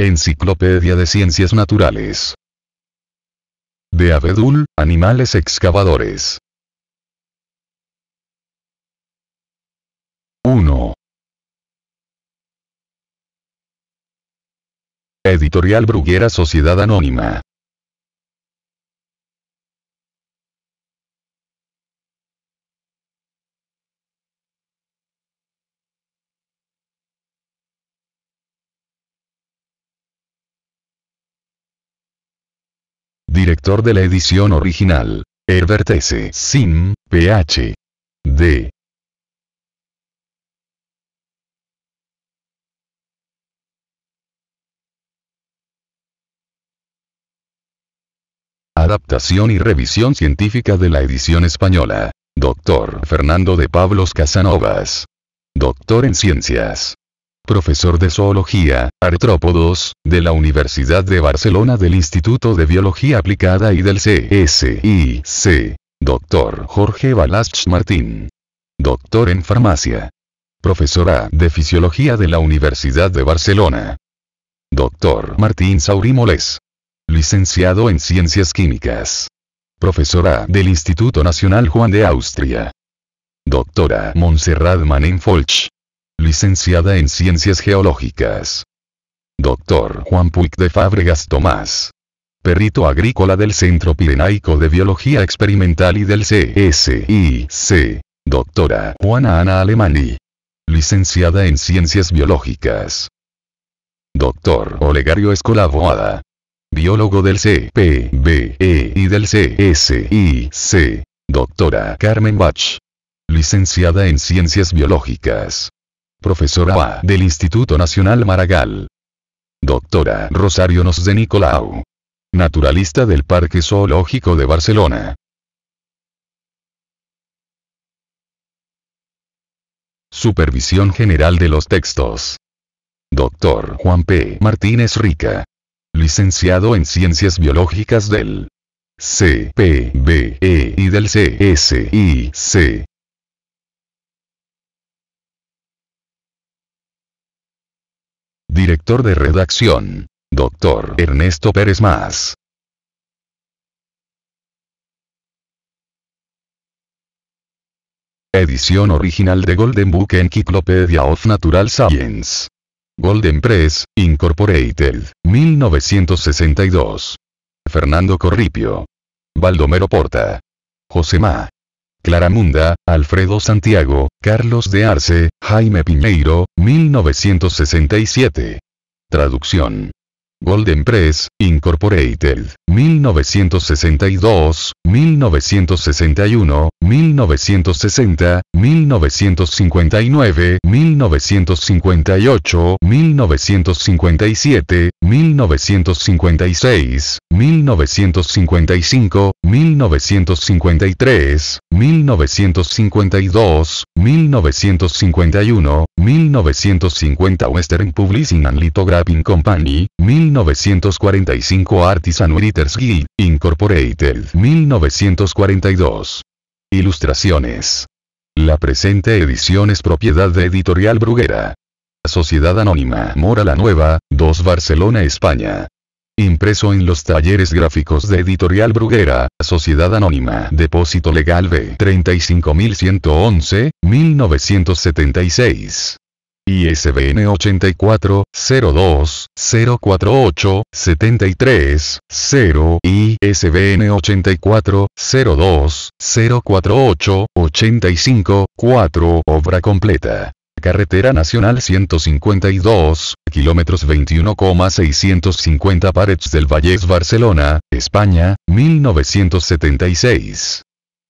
Enciclopedia de Ciencias Naturales. De Abedul, Animales Excavadores. 1. Editorial Bruguera Sociedad Anónima. Director de la edición original. Herbert S. Sim, Ph.D. Adaptación y revisión científica de la edición española. Doctor Fernando de Pablos Casanovas. Doctor en Ciencias profesor de zoología, artrópodos, de la Universidad de Barcelona del Instituto de Biología Aplicada y del CSIC. Doctor Jorge Balasch Martín. Doctor en Farmacia. Profesora de Fisiología de la Universidad de Barcelona. Doctor Martín saurímoles Licenciado en Ciencias Químicas. Profesora del Instituto Nacional Juan de Austria. Doctora Montserrat Manenfolch licenciada en Ciencias Geológicas. Doctor Juan Puig de Fábregas Tomás. Perrito agrícola del Centro Pirenaico de Biología Experimental y del CSIC. Doctora Juana Ana Alemani. Licenciada en Ciencias Biológicas. Doctor Olegario Boada. Biólogo del CPBE y del CSIC. Doctora Carmen Bach. Licenciada en Ciencias Biológicas profesora A. del Instituto Nacional Maragall. Doctora Rosario Nos de Nicolau. Naturalista del Parque Zoológico de Barcelona. Supervisión General de los Textos. Doctor Juan P. Martínez Rica. Licenciado en Ciencias Biológicas del CPBE y del CSIC. Director de redacción. Dr. Ernesto Pérez Más. Edición original de Golden Book Encyclopedia of Natural Science. Golden Press, Incorporated, 1962. Fernando Corripio. Baldomero Porta. José Ma. Claramunda, Alfredo Santiago, Carlos de Arce, Jaime Piñeiro, 1967. Traducción. Golden Press, Incorporated, 1962, 1961, 1960, 1959, 1958, 1957, 1956, 1955, 1953, 1952, 1951, 1950 Western Publishing and Lithographing Company, 1945 Artisan Writers Guild, Incorporated. 1942. Ilustraciones. La presente edición es propiedad de Editorial Bruguera. Sociedad Anónima Mora la Nueva, 2 Barcelona, España. Impreso en los talleres gráficos de Editorial Bruguera, Sociedad Anónima, Depósito Legal B. 35111, 1976. ISBN 84 02 048 73 0 ISBN 84 02 048 85 4 Obra completa. Carretera Nacional 152, kilómetros 21,650 Parets del Vallés Barcelona, España, 1976.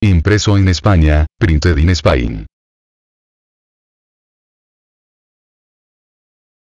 Impreso en España, Printed in Spain.